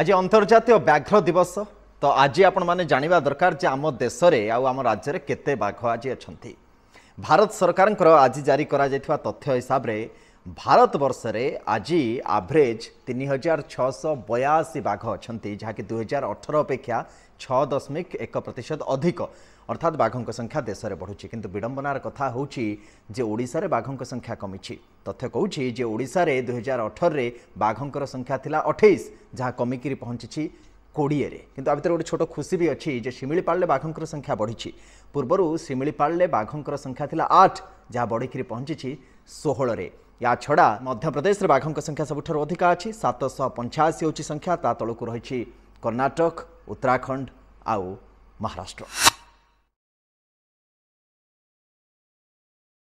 আজ আন্তর্জাতীয় ব্যাঘ্র দিবস তো আজ আপনার জাঁয়া দরকার যে আমার দেশে কেতে বাঘ আজ অনেক ভারত সরকার আজ জারি করা তথ্য হিসাবে ଭାରତବର୍ଷରେ ଆଜି ଆଭରେଜ୍ ତିନି ହଜାର ଛଅଶହ ବୟାଅଶୀ ବାଘ ଅଛନ୍ତି ଯାହାକି ଦୁଇହଜାର ଅଠର ଅପେକ୍ଷା ଛଅ ଦଶମିକ ଏକ ପ୍ରତିଶତ ଅଧିକ ଅର୍ଥାତ୍ ବାଘଙ୍କ ସଂଖ୍ୟା ଦେଶରେ ବଢ଼ୁଛି କିନ୍ତୁ ବିଡ଼ମ୍ବନାର କଥା ହେଉଛି ଯେ ଓଡ଼ିଶାରେ ବାଘଙ୍କ ସଂଖ୍ୟା କମିଛି ତଥ୍ୟ କହୁଛି ଯେ ଓଡ଼ିଶାରେ ଦୁଇହଜାର ଅଠରରେ ବାଘଙ୍କର ସଂଖ୍ୟା ଥିଲା ଅଠେଇଶ ଯାହା କମିକିରି ପହଞ୍ଚିଛି କୋଡ଼ିଏରେ କିନ୍ତୁ ଆ ଭିତରେ ଗୋଟେ ଛୋଟ ଖୁସି ବି ଅଛି ଯେ ଶିମିଳିପାଳରେ ବାଘଙ୍କର ସଂଖ୍ୟା ବଢ଼ିଛି ପୂର୍ବରୁ ଶିମିଳିପାଳରେ ବାଘଙ୍କର ସଂଖ୍ୟା ଥିଲା ଆଠ ଯାହା ବଢ଼ିକିରି ପହଞ୍ଚିଛି ଷୋହଳରେ ଏହା ଛଡ଼ା ମଧ୍ୟପ୍ରଦେଶରେ ବାଘଙ୍କ ସଂଖ୍ୟା ସବୁଠାରୁ ଅଧିକ ଅଛି ସାତଶହ ପଞ୍ଚାଅଶୀ ହେଉଛି ସଂଖ୍ୟା ତା ତଳକୁ ରହିଛି କର୍ଣ୍ଣାଟକ ଉତ୍ତରାଖଣ୍ଡ ଆଉ ମହାରାଷ୍ଟ୍ର